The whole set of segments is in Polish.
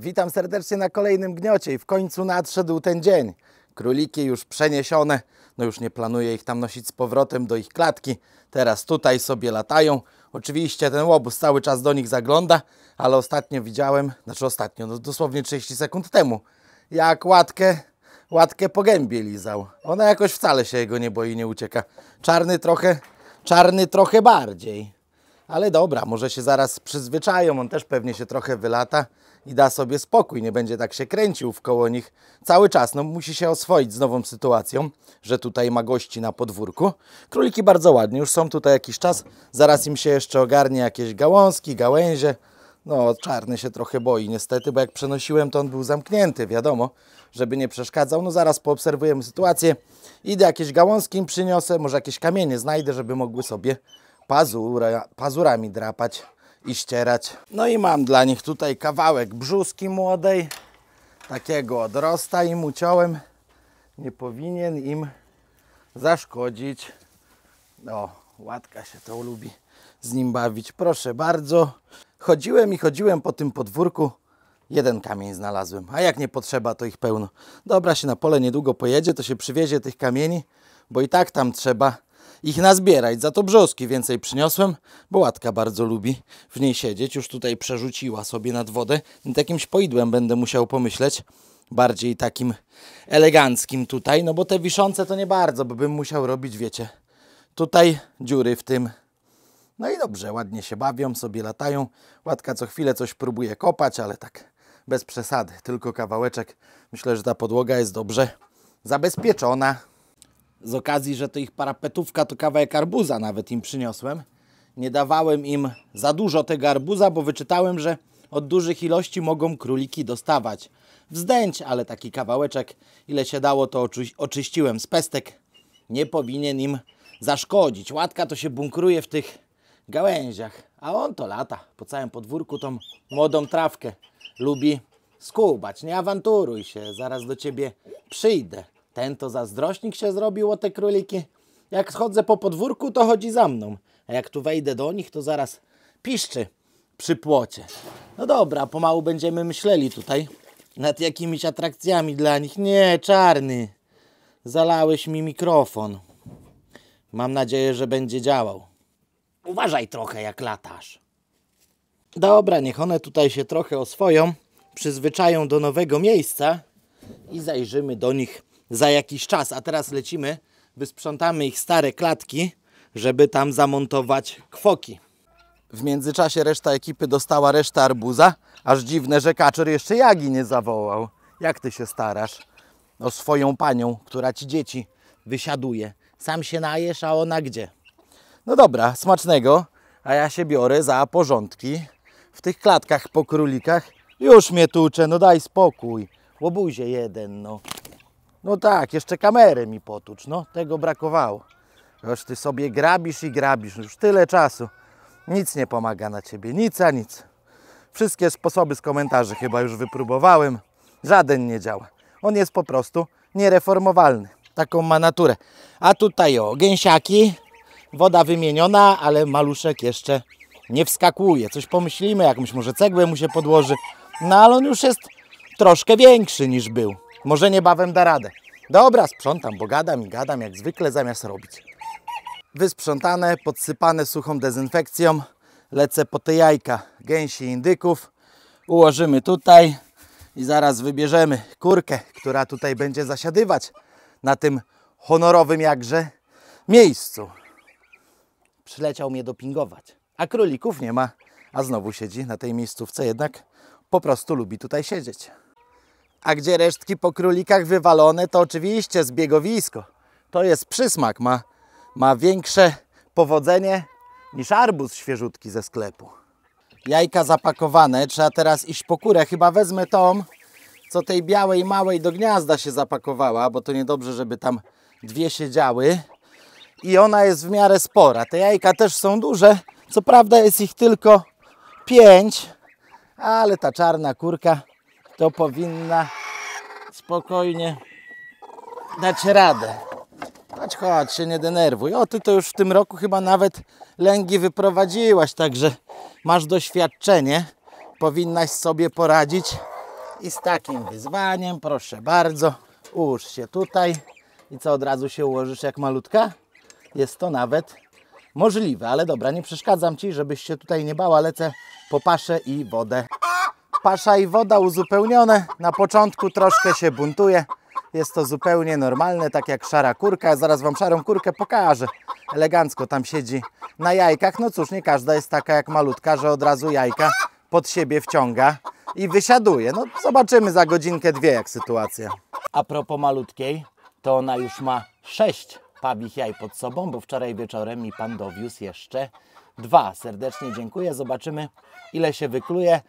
Witam serdecznie na kolejnym gniocie i w końcu nadszedł ten dzień. Króliki już przeniesione, no już nie planuję ich tam nosić z powrotem do ich klatki. Teraz tutaj sobie latają. Oczywiście ten łobuz cały czas do nich zagląda, ale ostatnio widziałem, znaczy ostatnio, no dosłownie 30 sekund temu, jak łatkę, łatkę po gębie lizał. Ona jakoś wcale się jego nie boi, nie ucieka. Czarny trochę, czarny trochę bardziej. Ale dobra, może się zaraz przyzwyczają, on też pewnie się trochę wylata i da sobie spokój, nie będzie tak się kręcił w koło nich cały czas. No musi się oswoić z nową sytuacją, że tutaj ma gości na podwórku. Króliki bardzo ładnie, już są tutaj jakiś czas, zaraz im się jeszcze ogarnie jakieś gałązki, gałęzie. No czarny się trochę boi niestety, bo jak przenosiłem to on był zamknięty, wiadomo, żeby nie przeszkadzał. No zaraz poobserwujemy sytuację, idę jakieś gałązki im przyniosę, może jakieś kamienie znajdę, żeby mogły sobie pazura, pazurami drapać i ścierać. No i mam dla nich tutaj kawałek brzuski młodej, takiego odrosta im uciąłem. Nie powinien im zaszkodzić. O, no, łatka się to lubi z nim bawić. Proszę bardzo. Chodziłem i chodziłem po tym podwórku. Jeden kamień znalazłem, a jak nie potrzeba, to ich pełno. Dobra, się na pole niedługo pojedzie, to się przywiezie tych kamieni, bo i tak tam trzeba ich nazbierać. Za to brzoski więcej przyniosłem, bo łatka bardzo lubi w niej siedzieć. Już tutaj przerzuciła sobie nad wodę. Jakimś poidłem będę musiał pomyśleć. Bardziej takim eleganckim tutaj, no bo te wiszące to nie bardzo, bo bym musiał robić, wiecie, tutaj dziury w tym. No i dobrze, ładnie się bawią, sobie latają. Łatka co chwilę coś próbuje kopać, ale tak bez przesady, tylko kawałeczek. Myślę, że ta podłoga jest dobrze zabezpieczona z okazji, że to ich parapetówka to kawałek arbuza nawet im przyniosłem. Nie dawałem im za dużo tego arbuza, bo wyczytałem, że od dużych ilości mogą króliki dostawać wzdęć, ale taki kawałeczek, ile się dało, to oczy oczyściłem z pestek. Nie powinien im zaszkodzić. Łatka to się bunkruje w tych gałęziach, a on to lata po całym podwórku tą młodą trawkę. Lubi skubać, nie awanturuj się, zaraz do ciebie przyjdę. Ten to zazdrośnik się zrobił o te króliki. Jak schodzę po podwórku, to chodzi za mną. A jak tu wejdę do nich, to zaraz piszczy przy płocie. No dobra, pomału będziemy myśleli tutaj nad jakimiś atrakcjami dla nich. Nie, czarny, zalałeś mi mikrofon. Mam nadzieję, że będzie działał. Uważaj trochę, jak latasz. Dobra, niech one tutaj się trochę oswoją, przyzwyczają do nowego miejsca i zajrzymy do nich za jakiś czas. A teraz lecimy, wysprzątamy ich stare klatki, żeby tam zamontować kwoki. W międzyczasie reszta ekipy dostała resztę arbuza, aż dziwne, że kaczor jeszcze Jagi nie zawołał. Jak ty się starasz? No swoją panią, która ci dzieci wysiaduje. Sam się najesz, a ona gdzie? No dobra, smacznego, a ja się biorę za porządki. W tych klatkach po królikach już mnie tłucze, no daj spokój. Łobuzie jeden, no. No tak, jeszcze kamerę mi potucz, no tego brakowało. Już ty sobie grabisz i grabisz, już tyle czasu. Nic nie pomaga na ciebie, nic a nic. Wszystkie sposoby z komentarzy chyba już wypróbowałem. Żaden nie działa. On jest po prostu niereformowalny. Taką ma naturę. A tutaj o, gęsiaki, woda wymieniona, ale maluszek jeszcze nie wskakuje. Coś pomyślimy, jakąś może cegłę mu się podłoży. No ale on już jest troszkę większy niż był. Może niebawem da radę. Dobra, sprzątam, bo gadam i gadam jak zwykle zamiast robić. Wysprzątane, podsypane suchą dezynfekcją, lecę po te jajka gęsi indyków. Ułożymy tutaj i zaraz wybierzemy kurkę, która tutaj będzie zasiadywać na tym honorowym jakże miejscu. Przyleciał mnie dopingować, a królików nie ma, a znowu siedzi na tej miejscówce, jednak po prostu lubi tutaj siedzieć. A gdzie resztki po królikach wywalone, to oczywiście zbiegowisko. To jest przysmak, ma, ma większe powodzenie niż arbuz świeżutki ze sklepu. Jajka zapakowane, trzeba teraz iść po kurę. Chyba wezmę tą, co tej białej małej do gniazda się zapakowała, bo to niedobrze, żeby tam dwie siedziały. I ona jest w miarę spora. Te jajka też są duże, co prawda jest ich tylko pięć, ale ta czarna kurka to powinna spokojnie dać radę. Chodź, chodź, się nie denerwuj. O, ty to już w tym roku chyba nawet lęgi wyprowadziłaś, także masz doświadczenie. Powinnaś sobie poradzić i z takim wyzwaniem, proszę bardzo, ułóż się tutaj. I co, od razu się ułożysz jak malutka? Jest to nawet możliwe, ale dobra, nie przeszkadzam Ci, żebyś się tutaj nie bała. Lecę po paszę i wodę pasza i woda uzupełnione. Na początku troszkę się buntuje. Jest to zupełnie normalne, tak jak szara kurka. Zaraz Wam szarą kurkę pokażę. Elegancko tam siedzi na jajkach. No cóż, nie każda jest taka jak malutka, że od razu jajka pod siebie wciąga i wysiaduje. No zobaczymy za godzinkę, dwie jak sytuacja. A propos malutkiej, to ona już ma sześć pawich jaj pod sobą, bo wczoraj wieczorem mi pan dowiózł jeszcze dwa. Serdecznie dziękuję. Zobaczymy, ile się wykluje.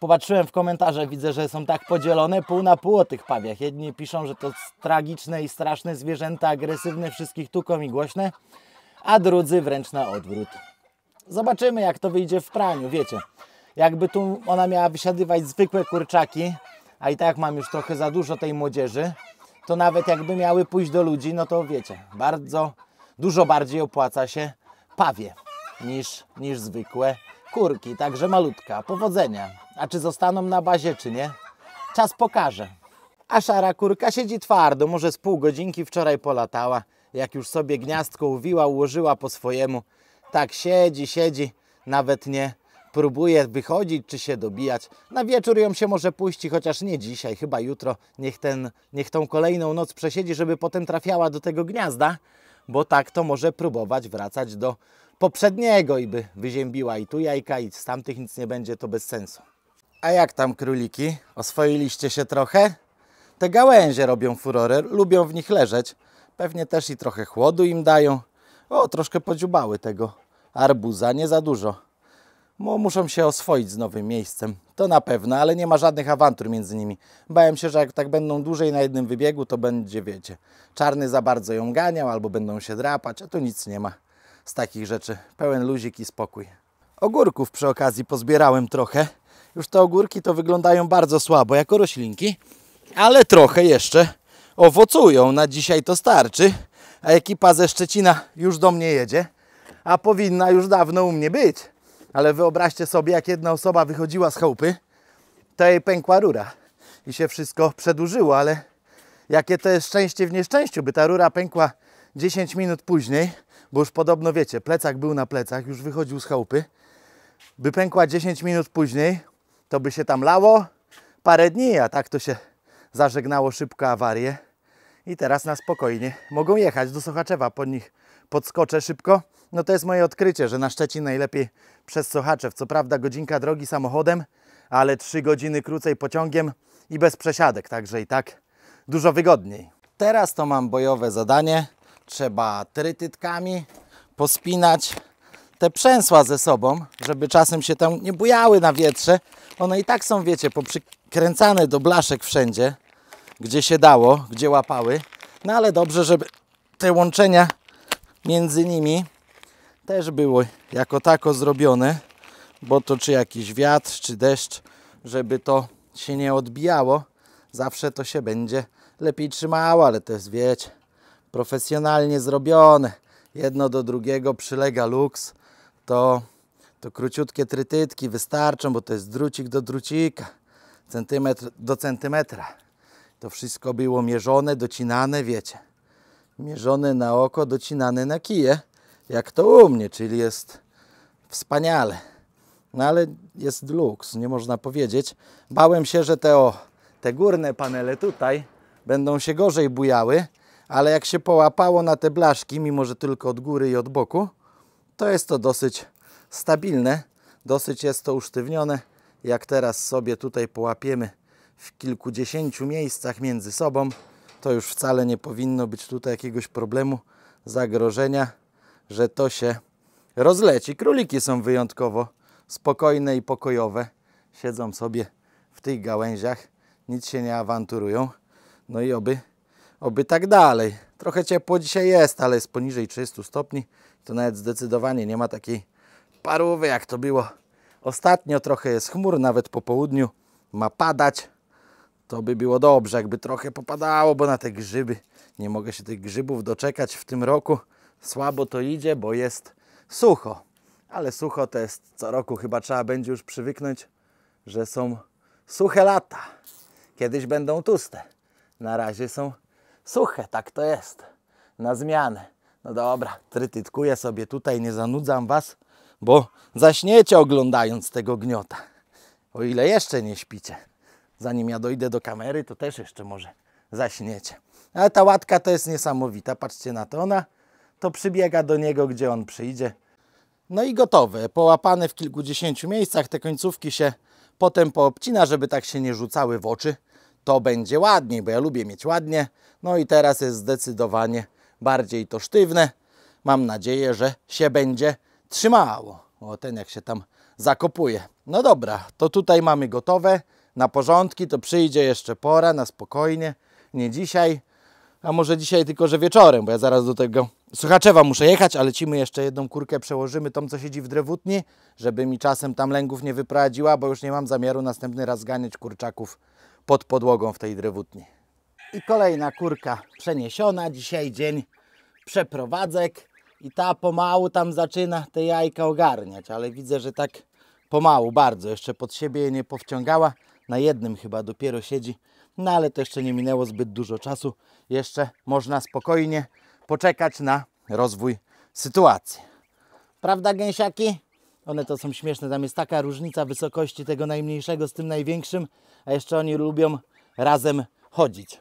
Popatrzyłem w komentarze, widzę, że są tak podzielone pół na pół o tych pawiach. Jedni piszą, że to tragiczne i straszne zwierzęta, agresywne, wszystkich tukom i głośne, a drudzy wręcz na odwrót. Zobaczymy, jak to wyjdzie w praniu, wiecie. Jakby tu ona miała wysiadywać zwykłe kurczaki, a i tak mam już trochę za dużo tej młodzieży, to nawet jakby miały pójść do ludzi, no to wiecie, bardzo, dużo bardziej opłaca się pawie niż, niż zwykłe kurki, także malutka. Powodzenia. A czy zostaną na bazie, czy nie? Czas pokaże. A szara kurka siedzi twardo, może z pół godzinki wczoraj polatała. Jak już sobie gniazdko uwiła, ułożyła po swojemu. Tak siedzi, siedzi, nawet nie. Próbuje wychodzić czy się dobijać. Na wieczór ją się może puści, chociaż nie dzisiaj, chyba jutro. Niech, ten, niech tą kolejną noc przesiedzi, żeby potem trafiała do tego gniazda, bo tak to może próbować wracać do poprzedniego i by wyziębiła i tu jajka i z tamtych nic nie będzie, to bez sensu. A jak tam króliki? Oswoiliście się trochę? Te gałęzie robią furorę, lubią w nich leżeć. Pewnie też i trochę chłodu im dają. O, troszkę podziubały tego arbuza, nie za dużo. muszą się oswoić z nowym miejscem. To na pewno, ale nie ma żadnych awantur między nimi. Bałem się, że jak tak będą dłużej na jednym wybiegu, to będzie, wiecie, czarny za bardzo ją ganiał, albo będą się drapać, a tu nic nie ma z takich rzeczy. Pełen luzik i spokój. Ogórków przy okazji pozbierałem trochę. Już te ogórki to wyglądają bardzo słabo jako roślinki, ale trochę jeszcze owocują. Na dzisiaj to starczy, a ekipa ze Szczecina już do mnie jedzie, a powinna już dawno u mnie być. Ale wyobraźcie sobie, jak jedna osoba wychodziła z chałupy, to jej pękła rura i się wszystko przedłużyło, ale jakie to jest szczęście w nieszczęściu, by ta rura pękła 10 minut później, bo już podobno wiecie, plecak był na plecach, już wychodził z chałupy, by pękła 10 minut później, to by się tam lało parę dni, a tak to się zażegnało szybko awarię i teraz na spokojnie mogą jechać do Sochaczewa, po nich podskoczę szybko. No to jest moje odkrycie, że na Szczecin najlepiej przez Sochaczew. Co prawda godzinka drogi samochodem, ale 3 godziny krócej pociągiem i bez przesiadek, także i tak dużo wygodniej. Teraz to mam bojowe zadanie, trzeba trytytkami pospinać te przęsła ze sobą, żeby czasem się tam nie bujały na wietrze. One i tak są, wiecie, poprzykręcane do blaszek wszędzie, gdzie się dało, gdzie łapały. No ale dobrze, żeby te łączenia między nimi też były jako tako zrobione, bo to czy jakiś wiatr, czy deszcz, żeby to się nie odbijało, zawsze to się będzie lepiej trzymało, ale też wiecie, profesjonalnie zrobione, jedno do drugiego przylega luks, to, to króciutkie trytytki wystarczą, bo to jest drucik do drucika, centymetr do centymetra. To wszystko było mierzone, docinane, wiecie, mierzone na oko, docinane na kije, jak to u mnie, czyli jest wspaniale. No ale jest luks, nie można powiedzieć. Bałem się, że te, o, te górne panele tutaj będą się gorzej bujały, ale jak się połapało na te blaszki, mimo że tylko od góry i od boku, to jest to dosyć stabilne, dosyć jest to usztywnione. Jak teraz sobie tutaj połapiemy w kilkudziesięciu miejscach między sobą, to już wcale nie powinno być tutaj jakiegoś problemu, zagrożenia, że to się rozleci. Króliki są wyjątkowo spokojne i pokojowe. Siedzą sobie w tych gałęziach, nic się nie awanturują. No i oby Oby tak dalej. Trochę ciepło dzisiaj jest, ale jest poniżej 30 stopni. To nawet zdecydowanie nie ma takiej parówy, jak to było ostatnio. Trochę jest chmur, nawet po południu ma padać. To by było dobrze, jakby trochę popadało, bo na te grzyby, nie mogę się tych grzybów doczekać w tym roku. Słabo to idzie, bo jest sucho. Ale sucho to jest co roku, chyba trzeba będzie już przywyknąć, że są suche lata. Kiedyś będą tłuste. Na razie są Suche, tak to jest. Na zmianę. No dobra, trytytkuję sobie tutaj, nie zanudzam Was, bo zaśniecie oglądając tego gniota. O ile jeszcze nie śpicie. Zanim ja dojdę do kamery, to też jeszcze może zaśniecie. Ale ta łatka to jest niesamowita, patrzcie na to. Ona to przybiega do niego, gdzie on przyjdzie. No i gotowe, połapane w kilkudziesięciu miejscach, te końcówki się potem poobcina, żeby tak się nie rzucały w oczy to będzie ładniej, bo ja lubię mieć ładnie. No i teraz jest zdecydowanie bardziej to sztywne. Mam nadzieję, że się będzie trzymało. O, ten jak się tam zakopuje. No dobra, to tutaj mamy gotowe. Na porządki to przyjdzie jeszcze pora, na spokojnie. Nie dzisiaj, a może dzisiaj tylko, że wieczorem, bo ja zaraz do tego Słuchaczewa muszę jechać, ale my jeszcze jedną kurkę, przełożymy tą, co siedzi w drewutni, żeby mi czasem tam lęgów nie wyprowadziła, bo już nie mam zamiaru następny raz ganiać kurczaków pod podłogą w tej drewutni. I kolejna kurka przeniesiona. Dzisiaj dzień przeprowadzek i ta pomału tam zaczyna te jajka ogarniać, ale widzę, że tak pomału bardzo. Jeszcze pod siebie je nie powciągała. Na jednym chyba dopiero siedzi. No ale to jeszcze nie minęło zbyt dużo czasu. Jeszcze można spokojnie poczekać na rozwój sytuacji. Prawda gęsiaki? One to są śmieszne, tam jest taka różnica wysokości tego najmniejszego z tym największym, a jeszcze oni lubią razem chodzić.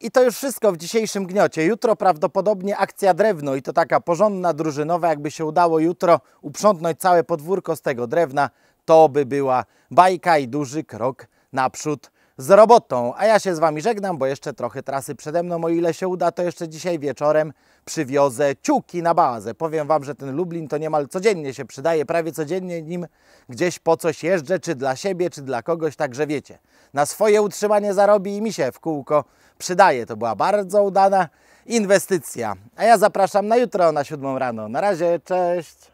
I to już wszystko w dzisiejszym gniocie. Jutro prawdopodobnie akcja drewno i to taka porządna drużynowa. Jakby się udało jutro uprzątnąć całe podwórko z tego drewna, to by była bajka i duży krok naprzód z robotą. A ja się z Wami żegnam, bo jeszcze trochę trasy przede mną. O ile się uda, to jeszcze dzisiaj wieczorem przywiozę ciuki na bazę. Powiem Wam, że ten Lublin to niemal codziennie się przydaje. Prawie codziennie nim gdzieś po coś jeżdżę, czy dla siebie, czy dla kogoś. Także wiecie, na swoje utrzymanie zarobi i mi się w kółko przydaje. To była bardzo udana inwestycja. A ja zapraszam na jutro na 7 rano. Na razie, cześć!